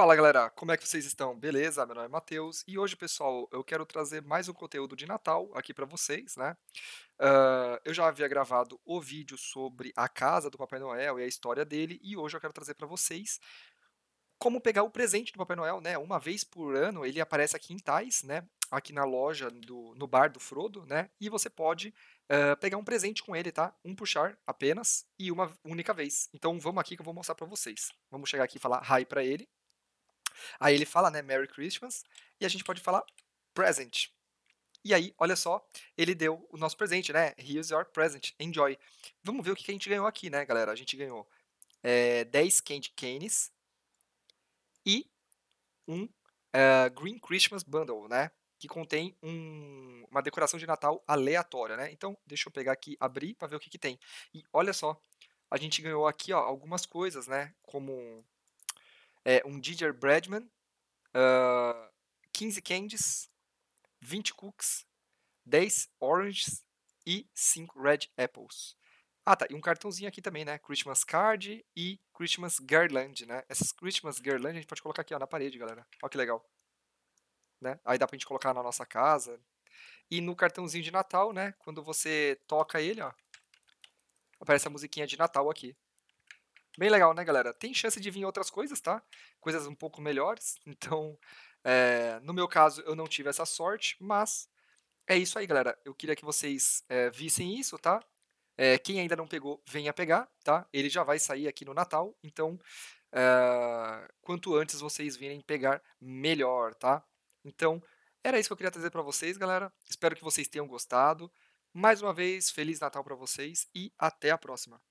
Fala galera, como é que vocês estão? Beleza? Meu nome é Matheus e hoje, pessoal, eu quero trazer mais um conteúdo de Natal aqui para vocês, né? Uh, eu já havia gravado o vídeo sobre a casa do Papai Noel e a história dele e hoje eu quero trazer para vocês como pegar o presente do Papai Noel, né? Uma vez por ano ele aparece aqui em Tais, né? Aqui na loja, do, no bar do Frodo, né? E você pode Uh, pegar um presente com ele, tá? Um puxar apenas e uma única vez. Então vamos aqui que eu vou mostrar para vocês. Vamos chegar aqui e falar hi para ele. Aí ele fala, né, Merry Christmas, e a gente pode falar present. E aí, olha só, ele deu o nosso presente, né? Here's your present, enjoy. Vamos ver o que a gente ganhou aqui, né, galera? A gente ganhou é, eh, 10 candy canes e um eh, Green Christmas Bundle, né? Que contém um, uma decoração de Natal aleatória, né? Então, deixa eu pegar aqui, abrir para ver o que, que tem. E olha só, a gente ganhou aqui ó, algumas coisas, né? Como é um Didier Bradman, uh, 15 candies, 20 cooks, 10 oranges e 5 red apples. Ah, tá. E um cartãozinho aqui também, né? Christmas Card e Christmas Garland, né? Essas Christmas Garland a gente pode colocar aqui ó, na parede, galera. Olha que legal. Né? Aí dá pra gente colocar na nossa casa. E no cartãozinho de Natal, né? Quando você toca ele, ó. Aparece a musiquinha de Natal aqui. Bem legal, né, galera? Tem chance de vir outras coisas, tá? Coisas um pouco melhores. Então, é, no meu caso, eu não tive essa sorte, mas é isso aí, galera. Eu queria que vocês é, vissem isso, tá? É, quem ainda não pegou, venha pegar, tá? Ele já vai sair aqui no Natal, então quanto antes vocês virem pegar, melhor, tá? Então, era isso que eu queria trazer para vocês, galera. Espero que vocês tenham gostado. Mais uma vez, Feliz Natal para vocês e até a próxima.